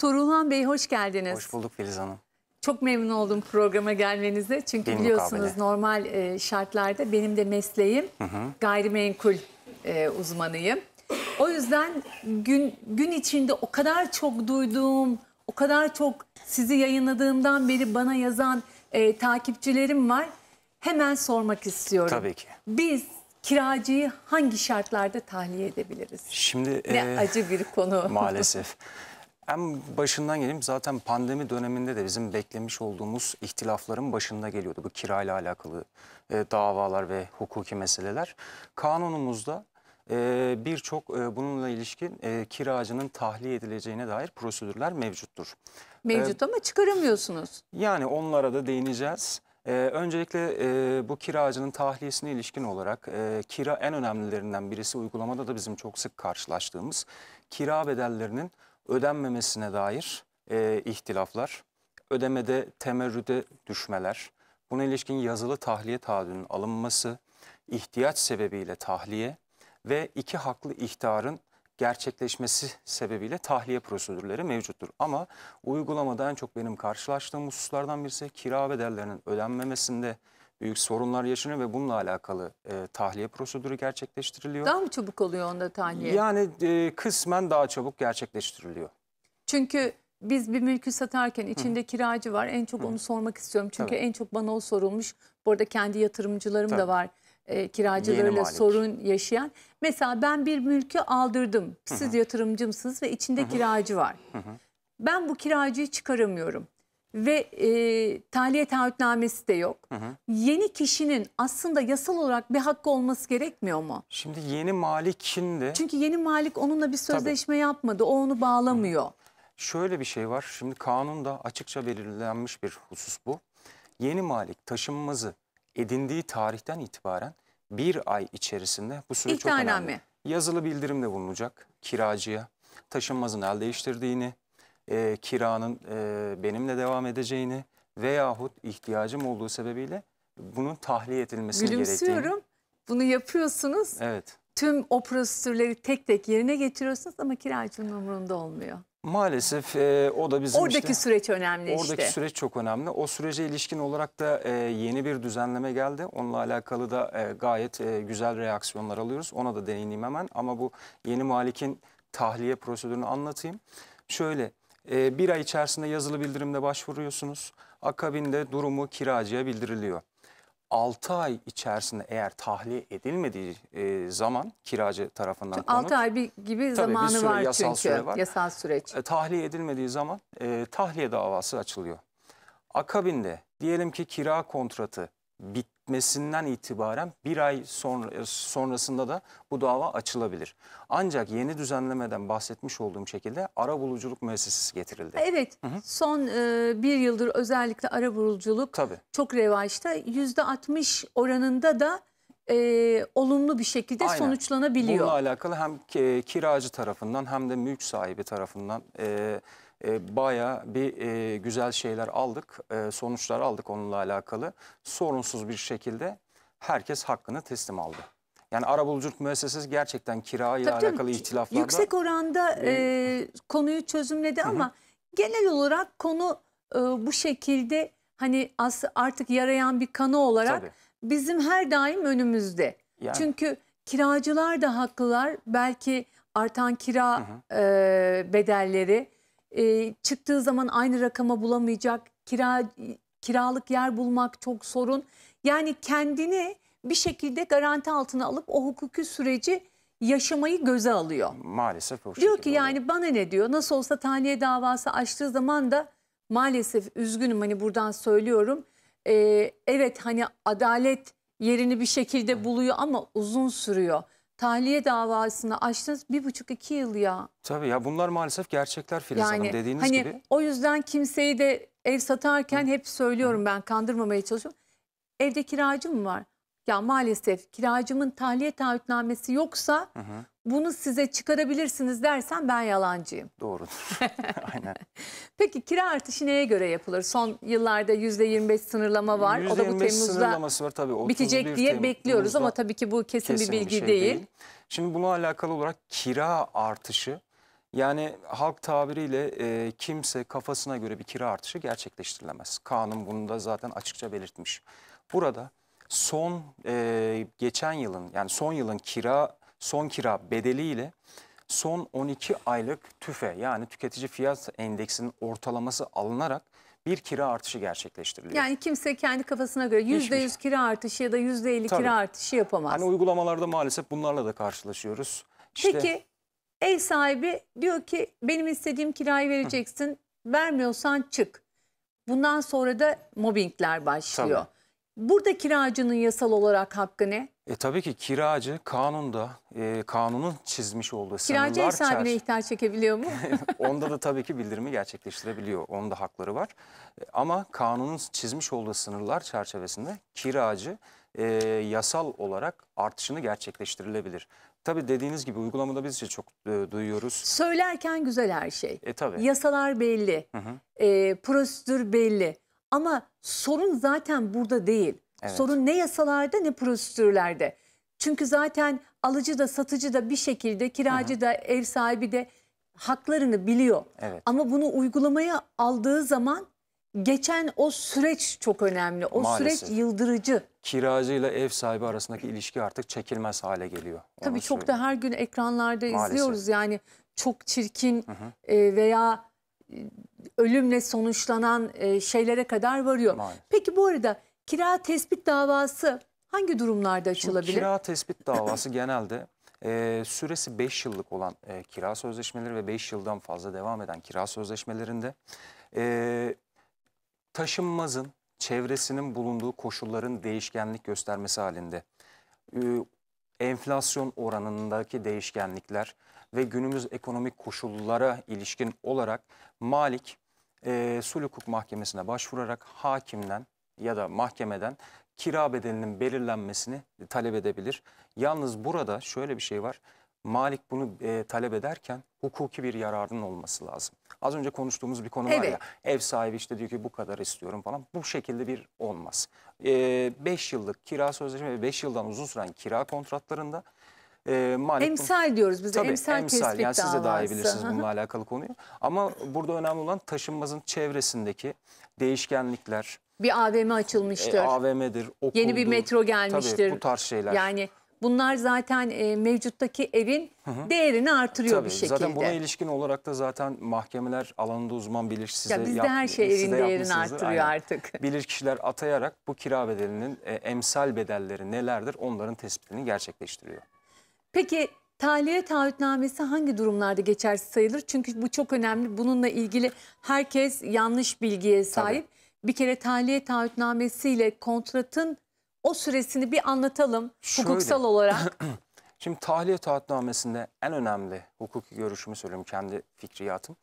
Torulhan Bey hoş geldiniz. Hoş bulduk Filiz Hanım. Çok memnun oldum programa gelmenize. Çünkü Benim biliyorsunuz mukabele. normal e, şartlarda benim de mesleğim hı hı. gayrimenkul e, uzmanıyım. O yüzden gün gün içinde o kadar çok duyduğum, o kadar çok sizi yayınladığımdan beri bana yazan e, takipçilerim var. Hemen sormak istiyorum. Tabii ki. Biz kiracıyı hangi şartlarda tahliye edebiliriz? Şimdi ne e, acı bir konu. Maalesef. Hem başından geleyim zaten pandemi döneminde de bizim beklemiş olduğumuz ihtilafların başında geliyordu. Bu kirayla alakalı e, davalar ve hukuki meseleler. Kanunumuzda e, birçok e, bununla ilişkin e, kiracının tahliye edileceğine dair prosedürler mevcuttur. Mevcut e, ama çıkaramıyorsunuz. Yani onlara da değineceğiz. Ee, öncelikle e, bu kiracının tahliyesine ilişkin olarak e, kira en önemlilerinden birisi uygulamada da bizim çok sık karşılaştığımız kira bedellerinin ödenmemesine dair e, ihtilaflar, ödemede temerrüde düşmeler, buna ilişkin yazılı tahliye taahhüdünün alınması, ihtiyaç sebebiyle tahliye ve iki haklı ihtarın gerçekleşmesi sebebiyle tahliye prosedürleri mevcuttur. Ama uygulamada en çok benim karşılaştığım hususlardan birisi kira bedellerinin ödenmemesinde büyük sorunlar yaşanıyor ve bununla alakalı e, tahliye prosedürü gerçekleştiriliyor. Daha mı çabuk oluyor onda tahliye? Yani e, kısmen daha çabuk gerçekleştiriliyor. Çünkü biz bir mülkü satarken içinde Hı. kiracı var. En çok Hı. onu sormak istiyorum. Çünkü Tabii. en çok bana o sorulmuş. Bu arada kendi yatırımcılarım Tabii. da var. E, kiracılarıyla sorun yaşayan. Mesela ben bir mülkü aldırdım. Siz Hı. yatırımcımsınız ve içinde Hı. kiracı var. Hı. Ben bu kiracıyı çıkaramıyorum ve e, tahliye taahhütnamesi de yok. Hı hı. Yeni kişinin aslında yasal olarak bir hakkı olması gerekmiyor mu? Şimdi yeni malik kimdi? Çünkü yeni malik onunla bir sözleşme Tabii. yapmadı. O onu bağlamıyor. Hı. Şöyle bir şey var. Şimdi kanunda açıkça belirlenmiş bir husus bu. Yeni malik taşınmazı edindiği tarihten itibaren bir ay içerisinde bu süre İhtarname. çok önemli. Yazılı bildirimde bulunacak kiracıya taşınmazın el değiştirdiğini, e, kiranın e, benimle devam edeceğini veyahut ihtiyacım olduğu sebebiyle bunun tahliye edilmesi gerektiğini. Gülümsüyorum. Bunu yapıyorsunuz. Evet. Tüm o prosedürleri tek tek yerine getiriyorsunuz ama kiracının umurunda olmuyor. Maalesef e, o da bizim Oradaki işte, süreç önemli oradaki işte. süreç çok önemli. O sürece ilişkin olarak da e, yeni bir düzenleme geldi. Onunla alakalı da e, gayet e, güzel reaksiyonlar alıyoruz. Ona da değineyim hemen ama bu yeni malikin tahliye prosedürünü anlatayım. Şöyle ee, bir ay içerisinde yazılı bildirimde başvuruyorsunuz. Akabinde durumu kiracıya bildiriliyor. 6 ay içerisinde eğer tahliye edilmediği e, zaman kiracı tarafından konut. 6 ay bir gibi tabii zamanı bir süre, var yasal çünkü süre var. yasal süreç. E, tahliye edilmediği zaman e, tahliye davası açılıyor. Akabinde diyelim ki kira kontratı bitti gitmesinden itibaren bir ay e, sonrasında da bu dava açılabilir. Ancak yeni düzenlemeden bahsetmiş olduğum şekilde ara buluculuk müessesesi getirildi. Evet hı hı. son e, bir yıldır özellikle ara buluculuk Tabii. çok revaçta. %60 oranında da e, olumlu bir şekilde Aynen. sonuçlanabiliyor. Bununla alakalı hem kiracı tarafından hem de mülk sahibi tarafından e, e, baya bir e, güzel şeyler aldık, e, sonuçlar aldık onunla alakalı. Sorunsuz bir şekilde herkes hakkını teslim aldı. Yani arabuluculuk müessesesi gerçekten kira ile alakalı tabii, ihtilaflarda... Yüksek oranda e, konuyu çözümledi ama genel olarak konu e, bu şekilde hani artık yarayan bir kanı olarak... Tabii bizim her daim önümüzde. Yani. Çünkü kiracılar da haklılar. Belki artan kira hı hı. E, bedelleri e, çıktığı zaman aynı rakama bulamayacak. Kira kiralık yer bulmak çok sorun. Yani kendini bir şekilde garanti altına alıp o hukuki süreci yaşamayı göze alıyor. Maalesef o Diyor ki yani bana ne diyor? Nasıl olsa tahliye davası açtığı zaman da maalesef üzgünüm hani buradan söylüyorum e, evet hani adalet yerini bir şekilde buluyor ama uzun sürüyor. Tahliye davasını açtınız bir buçuk iki yıl ya. Tabii ya bunlar maalesef gerçekler Filiz yani, Hanım dediğiniz hani, gibi. O yüzden kimseyi de ev satarken Hı. hep söylüyorum Hı. ben kandırmamaya çalışıyorum. Evde kiracım var ya maalesef kiracımın tahliye taahhütnamesi yoksa hı hı. bunu size çıkarabilirsiniz dersen ben yalancıyım. Doğrudur. Aynen. Peki kira artışı neye göre yapılır? Son yıllarda %25 sınırlama var. %25 o da bu Temmuz'da sınırlaması var tabii. bitecek diye Tem bekliyoruz ama tabii ki bu kesin, kesin bir bilgi bir şey değil. değil. Şimdi bununla alakalı olarak kira artışı yani halk tabiriyle e, kimse kafasına göre bir kira artışı gerçekleştirilemez. Kanun bunu da zaten açıkça belirtmiş. Burada son e, geçen yılın yani son yılın kira son kira bedeliyle son 12 aylık tüfe yani tüketici fiyat endeksinin ortalaması alınarak bir kira artışı gerçekleştiriliyor. Yani kimse kendi kafasına göre yüzde yüz şey. kira artışı ya da yüzde elli kira artışı yapamaz. Hani uygulamalarda maalesef bunlarla da karşılaşıyoruz. İşte... Peki ev sahibi diyor ki benim istediğim kirayı vereceksin Hı. vermiyorsan çık. Bundan sonra da mobbingler başlıyor. Tabii. Burada kiracının yasal olarak hakkı ne? E, tabii ki kiracı kanunda, e, kanunun çizmiş olduğu sınırlar... Kiracı hesabına çer... ihtar çekebiliyor mu? Onda da tabii ki bildirimi gerçekleştirebiliyor. onda hakları var. E, ama kanunun çizmiş olduğu sınırlar çerçevesinde kiracı e, yasal olarak artışını gerçekleştirilebilir. Tabii dediğiniz gibi uygulamada biz de çok e, duyuyoruz. Söylerken güzel her şey. E, tabii. Yasalar belli, hı hı. E, prosedür belli. Ama sorun zaten burada değil. Evet. Sorun ne yasalarda ne prosedürlerde. Çünkü zaten alıcı da satıcı da bir şekilde kiracı da ev sahibi de haklarını biliyor. Evet. Ama bunu uygulamaya aldığı zaman geçen o süreç çok önemli. O Maalesef. süreç yıldırıcı. Kiracıyla ev sahibi arasındaki ilişki artık çekilmez hale geliyor. Onu Tabii çok söyleyeyim. da her gün ekranlarda Maalesef. izliyoruz yani çok çirkin hı hı. E, veya ölümle sonuçlanan e, şeylere kadar varıyor. Maalesef. Peki bu arada kira tespit davası hangi durumlarda açılabilir? Şimdi kira tespit davası genelde e, süresi 5 yıllık olan e, kira sözleşmeleri ve 5 yıldan fazla devam eden kira sözleşmelerinde e, taşınmazın çevresinin bulunduğu koşulların değişkenlik göstermesi halinde e, enflasyon oranındaki değişkenlikler, ve günümüz ekonomik koşullara ilişkin olarak Malik e, sulh hukuk mahkemesine başvurarak hakimden ya da mahkemeden kira bedelinin belirlenmesini talep edebilir. Yalnız burada şöyle bir şey var. Malik bunu e, talep ederken hukuki bir yararının olması lazım. Az önce konuştuğumuz bir konu evet. var ya ev sahibi işte diyor ki bu kadar istiyorum falan bu şekilde bir olmaz. 5 e, yıllık kira sözleşme ve 5 yıldan uzun süren kira kontratlarında e, maalesef... Emsal diyoruz biz de. Tabii, emsal, emsal yani siz de daha iyi bilirsiniz bununla alakalı konuyu. Ama burada önemli olan taşınmazın çevresindeki değişkenlikler. Bir AVM açılmıştır. E, AVM'dir, okuldur. Yeni bir metro gelmiştir. Tabii bu tarz şeyler. Yani bunlar zaten e, mevcuttaki evin hı hı. değerini artırıyor Tabii, bir şekilde. Zaten buna ilişkin olarak da zaten mahkemeler alanında uzman bilir size ya bizde her şey evin değerini artırıyor aynen. artık. Bilir kişiler atayarak bu kira bedelinin e, emsal bedelleri nelerdir onların tespitini gerçekleştiriyor. Peki tahliye taahhütnamesi hangi durumlarda geçersiz sayılır? Çünkü bu çok önemli. Bununla ilgili herkes yanlış bilgiye sahip. Tabii. Bir kere tahliye taahhütnamesiyle kontratın o süresini bir anlatalım Şöyle. hukuksal olarak. Şimdi tahliye taahhütnamesinde en önemli hukuki görüşümü söyleyeyim kendi fikriyatım.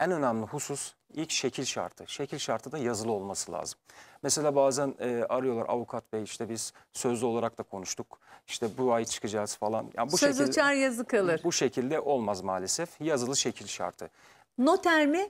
En önemli husus İlk şekil şartı. Şekil şartı da yazılı olması lazım. Mesela bazen e, arıyorlar avukat bey işte biz sözlü olarak da konuştuk. İşte bu ay çıkacağız falan. Yani bu Söz şekilde, uçar yazı kalır. Bu şekilde olmaz maalesef. Yazılı şekil şartı. Noter mi?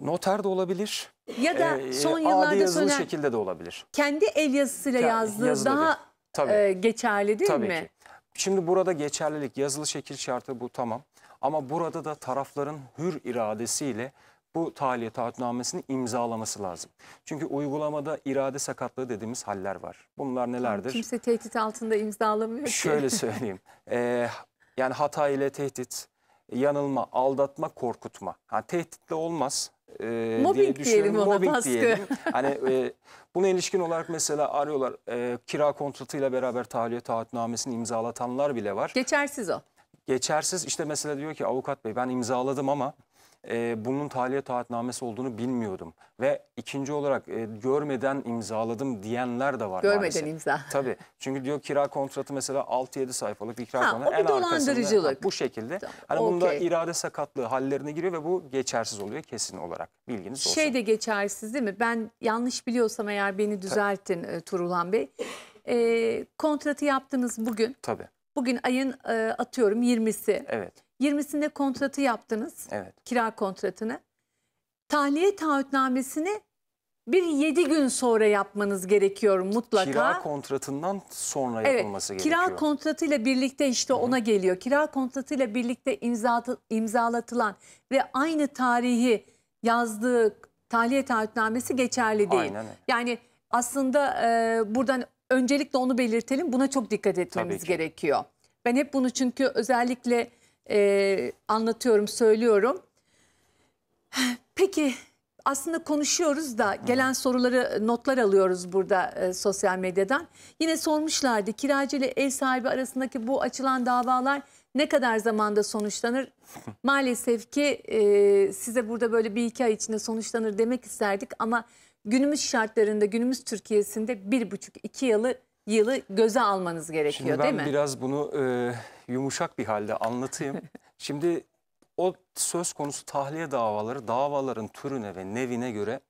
Noter de olabilir. Ya da e, son e, yıllarda yazılı sönen, şekilde de olabilir. Kendi el yazısıyla Ke yazdığı yazılı daha Tabii. E, geçerli değil Tabii mi? Ki. Şimdi burada geçerlilik yazılı şekil şartı bu tamam. Ama burada da tarafların hür iradesiyle bu tahliye taahhütnamesini imzalaması lazım. Çünkü uygulamada irade sakatlığı dediğimiz haller var. Bunlar nelerdir? Kimse tehdit altında imzalamıyor ki. Şöyle söyleyeyim. e, yani hata ile tehdit, yanılma, aldatma, korkutma. Yani tehditle olmaz. E, mobbing diye diyelim ona mobbing baskı. Diyelim. hani, e, buna ilişkin olarak mesela arıyorlar e, kira kontratıyla beraber tahliye taahhütnamesini imzalatanlar bile var. Geçersiz o. Geçersiz işte mesela diyor ki avukat bey ben imzaladım ama e, bunun tahliye taahhütnamesi olduğunu bilmiyordum. Ve ikinci olarak e, görmeden imzaladım diyenler de var Görmeden maalesef. imza. Tabii. Çünkü diyor kira kontratı mesela 6-7 sayfalık bir kira Ha, kontratı. o bir En arkasında dolandırıcılık. bu şekilde. Tamam, Hani bunda irade sakatlığı hallerine giriyor ve bu geçersiz oluyor kesin olarak. Bilginiz olsun. Şey de geçersiz değil mi? Ben yanlış biliyorsam eğer beni düzeltin e, Turulan Bey. E, kontratı yaptınız bugün. Tabii. Bugün ayın e, atıyorum 20'si. Evet. 20'sinde kontratı yaptınız. Evet. Kira kontratını. Tahliye taahhütnamesini bir 7 gün sonra yapmanız gerekiyor mutlaka. Kira kontratından sonra evet, yapılması gerekiyor. Kira kontratıyla birlikte işte Hı -hı. ona geliyor. Kira kontratıyla birlikte imza, imzalatılan ve aynı tarihi yazdığı tahliye taahhütnamesi geçerli değil. Aynen. Yani aslında e, buradan Öncelikle onu belirtelim. Buna çok dikkat etmemiz gerekiyor. Ben hep bunu çünkü özellikle e, anlatıyorum, söylüyorum. Peki aslında konuşuyoruz da gelen soruları notlar alıyoruz burada e, sosyal medyadan. Yine sormuşlardı kiracı ile ev sahibi arasındaki bu açılan davalar ne kadar zamanda sonuçlanır? Maalesef ki e, size burada böyle bir iki ay içinde sonuçlanır demek isterdik ama günümüz şartlarında, günümüz Türkiye'sinde bir buçuk iki yılı yılı göze almanız gerekiyor Şimdi değil mi? ben biraz bunu e, yumuşak bir halde anlatayım. Şimdi o söz konusu tahliye davaları davaların türüne ve nevine göre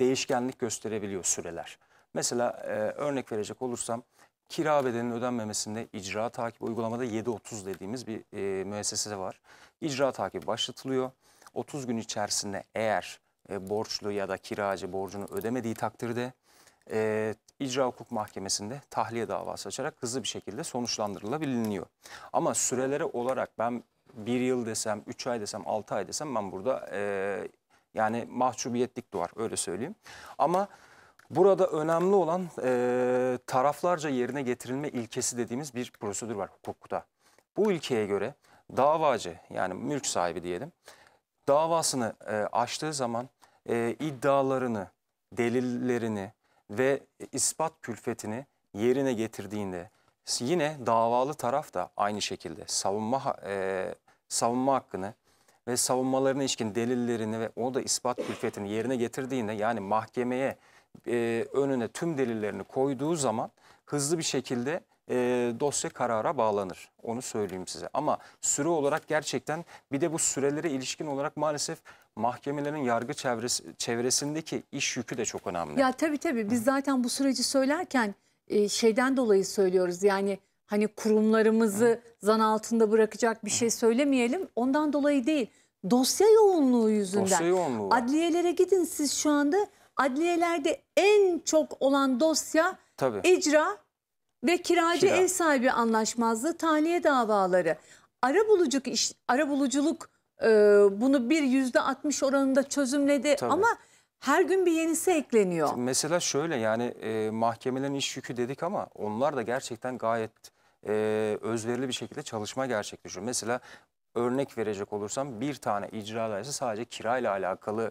değişkenlik gösterebiliyor süreler. Mesela e, örnek verecek olursam kira bedelinin ödenmemesinde icra takibi uygulamada 7.30 dediğimiz bir e, müessesesi var. İcra takibi başlatılıyor. 30 gün içerisinde eğer e, borçlu ya da kiracı borcunu ödemediği takdirde e, icra hukuk mahkemesinde tahliye davası açarak hızlı bir şekilde sonuçlandırılabiliyor. Ama süreleri olarak ben bir yıl desem, üç ay desem, altı ay desem ben burada e, yani mahcubiyetlik doğar öyle söyleyeyim. Ama burada önemli olan e, taraflarca yerine getirilme ilkesi dediğimiz bir prosedür var hukukta. Bu ilkeye göre davacı yani mülk sahibi diyelim davasını e, açtığı zaman e, iddialarını, delillerini ve ispat külfetini yerine getirdiğinde yine davalı taraf da aynı şekilde savunma e, savunma hakkını ve savunmalarına ilişkin delillerini ve onu da ispat külfetini yerine getirdiğinde yani mahkemeye e, önüne tüm delillerini koyduğu zaman hızlı bir şekilde e, dosya karara bağlanır. Onu söyleyeyim size. Ama süre olarak gerçekten bir de bu sürelere ilişkin olarak maalesef mahkemelerin yargı çevresi, çevresindeki iş yükü de çok önemli. Ya tabii tabii biz zaten bu süreci söylerken e, şeyden dolayı söylüyoruz. Yani hani kurumlarımızı Hı. zan altında bırakacak bir şey söylemeyelim. Ondan dolayı değil. Dosya yoğunluğu yüzünden. Dosya yoğunluğu. Adliyelere gidin siz şu anda. Adliyelerde en çok olan dosya Tabii. icra ve kiracı Kira. ev sahibi anlaşmazlığı, tahliye davaları. Ara buluculuk iş, ara buluculuk e, bunu bir yüzde 60 oranında çözümledi Tabii. ama her gün bir yenisi ekleniyor. Mesela şöyle yani e, mahkemelerin iş yükü dedik ama onlar da gerçekten gayet e, özverili bir şekilde çalışma gerçekleşiyor. Mesela örnek verecek olursam bir tane icra dairesi sadece kirayla alakalı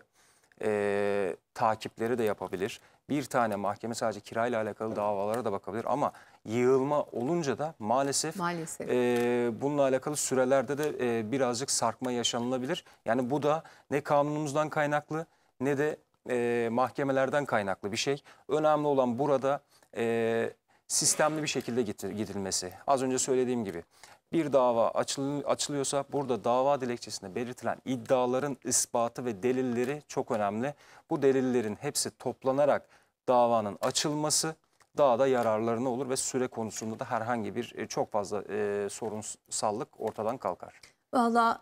e, takipleri de yapabilir bir tane mahkeme sadece kirayla alakalı davalara da bakabilir ama yığılma olunca da maalesef, maalesef. E, bununla alakalı sürelerde de e, birazcık sarkma yaşanılabilir. Yani bu da ne kanunumuzdan kaynaklı ne de e, mahkemelerden kaynaklı bir şey. Önemli olan burada e, sistemli bir şekilde gidilmesi. Az önce söylediğim gibi bir dava açıl, açılıyorsa burada dava dilekçesinde belirtilen iddiaların ispatı ve delilleri çok önemli. Bu delillerin hepsi toplanarak davanın açılması daha da yararlarına olur ve süre konusunda da herhangi bir e, çok fazla e, sorunsallık ortadan kalkar. Valla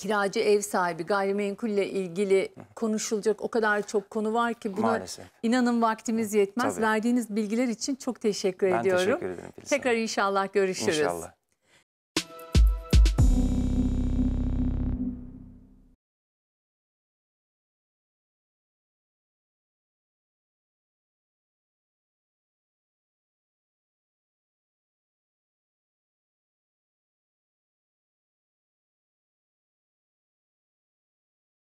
kiracı ev sahibi gayrimenkulle ilgili konuşulacak o kadar çok konu var ki buna Maalesef. inanın vaktimiz yetmez. Tabii. Verdiğiniz bilgiler için çok teşekkür ben ediyorum. Teşekkür ederim. Tekrar inşallah görüşürüz. İnşallah.